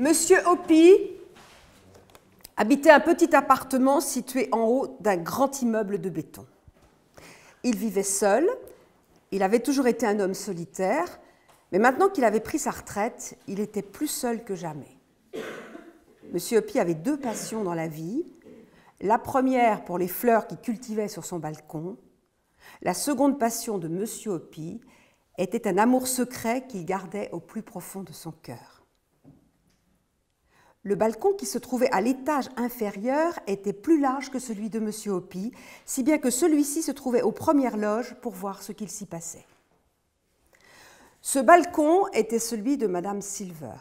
Monsieur Hopi habitait un petit appartement situé en haut d'un grand immeuble de béton. Il vivait seul, il avait toujours été un homme solitaire, mais maintenant qu'il avait pris sa retraite, il était plus seul que jamais. Monsieur Hopi avait deux passions dans la vie, la première pour les fleurs qu'il cultivait sur son balcon, la seconde passion de Monsieur Hopi était un amour secret qu'il gardait au plus profond de son cœur. Le balcon qui se trouvait à l'étage inférieur était plus large que celui de M. Hopi, si bien que celui-ci se trouvait aux premières loges pour voir ce qu'il s'y passait. Ce balcon était celui de Mme Silver.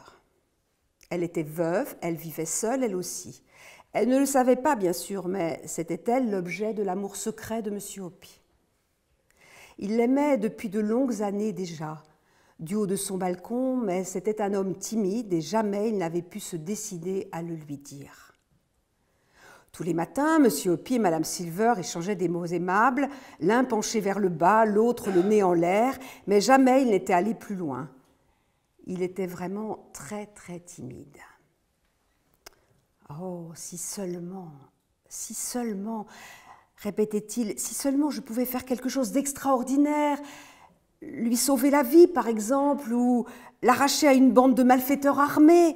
Elle était veuve, elle vivait seule, elle aussi. Elle ne le savait pas, bien sûr, mais c'était elle l'objet de l'amour secret de M. Hopi. Il l'aimait depuis de longues années déjà, du haut de son balcon, mais c'était un homme timide et jamais il n'avait pu se décider à le lui dire. Tous les matins, M. Opie et Mme Silver échangeaient des mots aimables, l'un penché vers le bas, l'autre le nez en l'air, mais jamais il n'était allé plus loin. Il était vraiment très très timide. Oh, si seulement, si seulement, répétait-il, si seulement je pouvais faire quelque chose d'extraordinaire, lui sauver la vie, par exemple, ou l'arracher à une bande de malfaiteurs armés.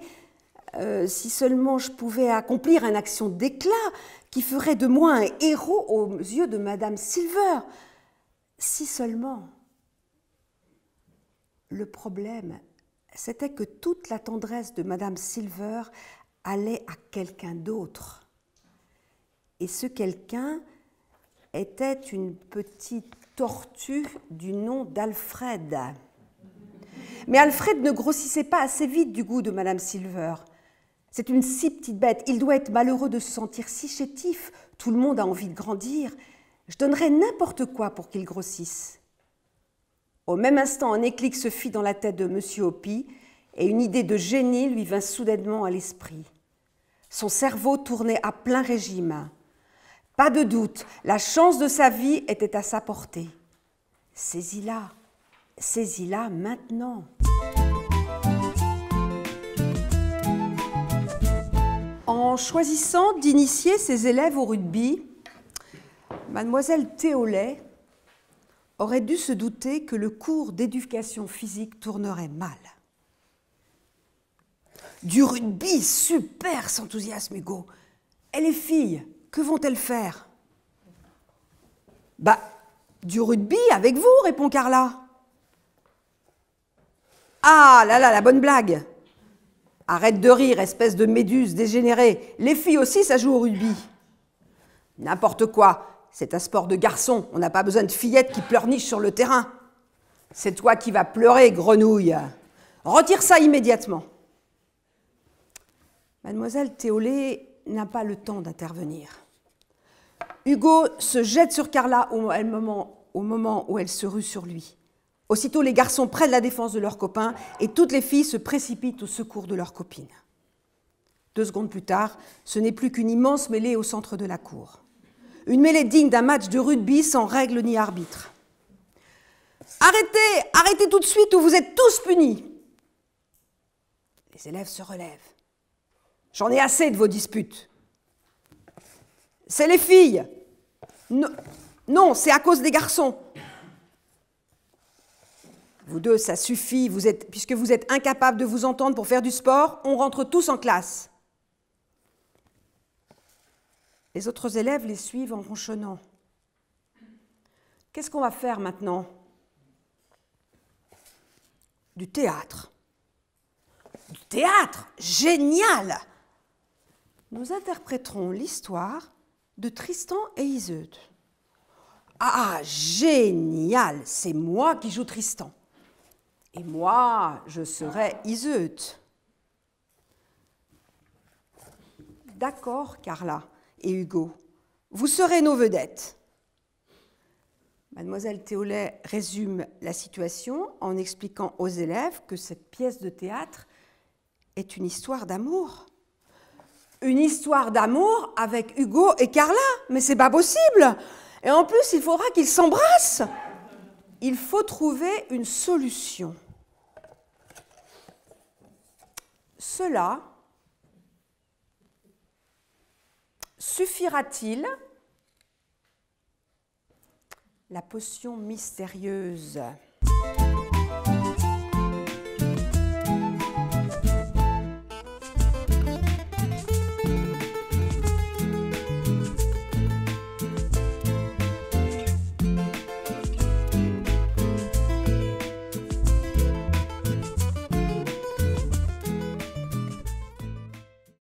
Euh, si seulement je pouvais accomplir une action d'éclat qui ferait de moi un héros aux yeux de Madame Silver. Si seulement. Le problème, c'était que toute la tendresse de Madame Silver allait à quelqu'un d'autre. Et ce quelqu'un était une petite tortue du nom d'Alfred. Mais Alfred ne grossissait pas assez vite du goût de Madame Silver. C'est une si petite bête, il doit être malheureux de se sentir si chétif, tout le monde a envie de grandir. Je donnerais n'importe quoi pour qu'il grossisse. Au même instant, un éclic se fit dans la tête de Monsieur Hopi, et une idée de génie lui vint soudainement à l'esprit. Son cerveau tournait à plein régime. Pas de doute, la chance de sa vie était à sa portée. Saisis-la, saisis-la maintenant. En choisissant d'initier ses élèves au rugby, mademoiselle Théolet aurait dû se douter que le cours d'éducation physique tournerait mal. Du rugby, super s'enthousiasme Hugo. Elle est fille que vont-elles faire Bah, du rugby avec vous, répond Carla. Ah là là, la bonne blague Arrête de rire, espèce de méduse dégénérée. Les filles aussi, ça joue au rugby. N'importe quoi, c'est un sport de garçon. On n'a pas besoin de fillettes qui pleurnichent sur le terrain. C'est toi qui vas pleurer, grenouille. Retire ça immédiatement. Mademoiselle Théolée n'a pas le temps d'intervenir. Hugo se jette sur Carla au moment, où elle se rue sur lui. Aussitôt, les garçons prennent la défense de leurs copains et toutes les filles se précipitent au secours de leur copines. Deux secondes plus tard, ce n'est plus qu'une immense mêlée au centre de la cour. Une mêlée digne d'un match de rugby sans règles ni arbitre. Arrêtez, arrêtez tout de suite ou vous êtes tous punis. Les élèves se relèvent. J'en ai assez de vos disputes. C'est les filles. non, c'est à cause des garçons. Vous deux, ça suffit. Vous êtes, puisque vous êtes incapables de vous entendre pour faire du sport, on rentre tous en classe. Les autres élèves les suivent en ronchonnant. Qu'est-ce qu'on va faire maintenant Du théâtre. Du théâtre Génial nous interpréterons l'histoire de Tristan et Iseut. Ah, ah, génial, c'est moi qui joue Tristan. Et moi, je serai Iseut. D'accord, Carla et Hugo, vous serez nos vedettes. Mademoiselle Théolet résume la situation en expliquant aux élèves que cette pièce de théâtre est une histoire d'amour une histoire d'amour avec Hugo et Carla. Mais c'est pas possible. Et en plus, il faudra qu'ils s'embrassent. Il faut trouver une solution. Cela suffira-t-il La potion mystérieuse.